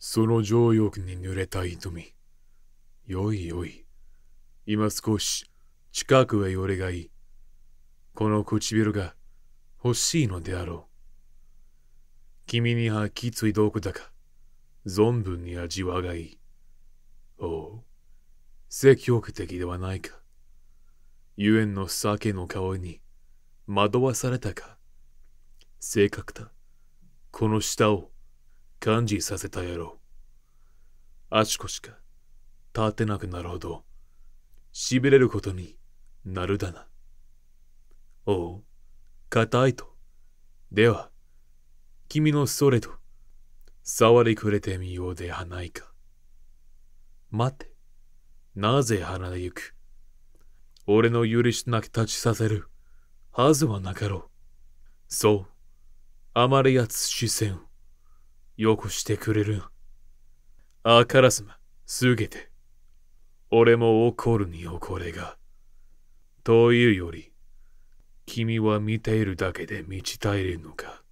その情欲に濡れた瞳。よいよい。今少し近くへ寄れがいい。この唇が欲しいのであろう。君にはきついどこだか、存分に味わがいい。おお、積極的ではないか。ゆえんの酒の香りに惑わされたか。正確だ。この舌を感じさせたやろう。あちこか立てなくなるほど、しびれることになるだな。おう、硬いと。では、君のそれと、触りくれてみようではないか。待て、なぜ離れゆく。俺の許しなく立ちさせるはずはなかろう。そう、あまりやつ視線を。よこしてくれる。あからさま、すげて。俺も怒るに怒れが。というより、君は見ているだけで満ちたいるのか。